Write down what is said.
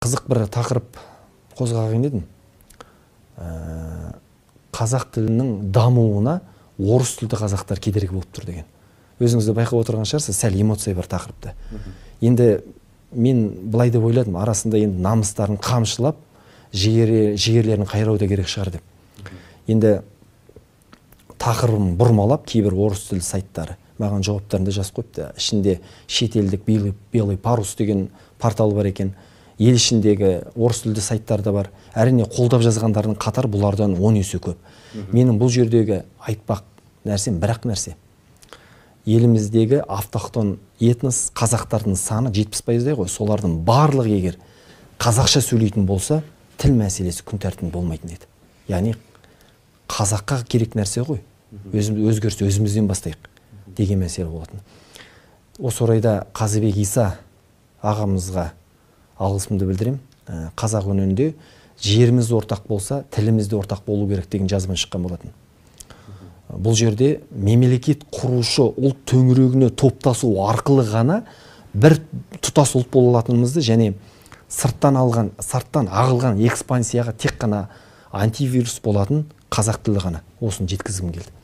қызық бір тақырып қозғаған едім ә, қазақ тілінің дамуына орыс тілді қазақтар кедергі болып тұр деген өзіңіз де байқап отырған шығарсыз сәл эмоция бар тақырыпты енді мен былай деп ойладым арасында енді намыстарын қамшылап жігерлерін қайрау да керек шығар деп енді тақырыбын бұрмалап кейбір орыс тілді сайттары маған да жазып қойыпты ішінде шетелдік белый парус деген портал бар екен ел ішіндегі орыс тілді сайттар да бар әрине қолдап жазғандардың қатар бұлардан он есе көп менің бұл жердегі айтпақ нәрсем бір ақ нәрсе еліміздегі автохтон этнос қазақтардың саны жетпіс пайыздай ғой солардың барлығы егер қазақша сөйлейтін болса тіл мәселесі күн тәртібінде болмайтын еді яғни қазаққа керек нәрсе ғой өзім өзгерісті өзімізден бастайық деген мәселе болатын осы орайда қазыбек иса ағамызға алғысымды білдіремін ә, қазақ үнінде жеріміз ортақ болса тіліміз де ортақ болу керек деген жазба шыққан болатын ә, бұл жерде мемлекет құрушы ұлт төңірегіне топтасу арқылы ғана бір тұтас ұлт бола алатынымызды және сырттан алған сырттан ағылған экспансияға тек қана антивирус болатын қазақ тілі ғана осыны жеткізгім келді